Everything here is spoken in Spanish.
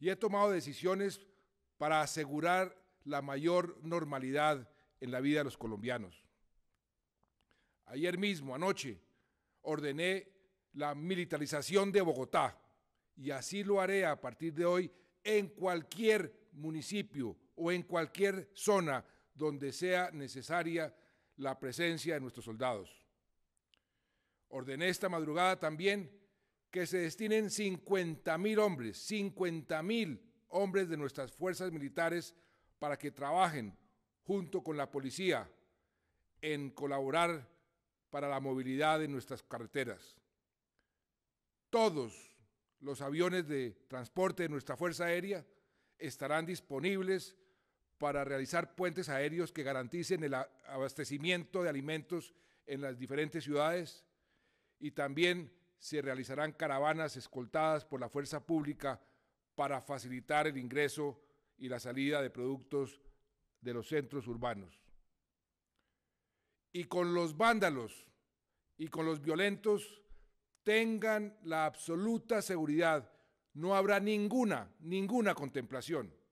y he tomado decisiones para asegurar la mayor normalidad en la vida de los colombianos. Ayer mismo, anoche, ordené la militarización de Bogotá y así lo haré a partir de hoy en cualquier municipio o en cualquier zona donde sea necesaria la presencia de nuestros soldados. Ordené esta madrugada también que se destinen 50.000 hombres, 50.000 hombres de nuestras fuerzas militares para que trabajen junto con la policía en colaborar para la movilidad de nuestras carreteras. Todos los aviones de transporte de nuestra Fuerza Aérea estarán disponibles para realizar puentes aéreos que garanticen el abastecimiento de alimentos en las diferentes ciudades y también se realizarán caravanas escoltadas por la fuerza pública para facilitar el ingreso y la salida de productos de los centros urbanos. Y con los vándalos y con los violentos, tengan la absoluta seguridad, no habrá ninguna, ninguna contemplación.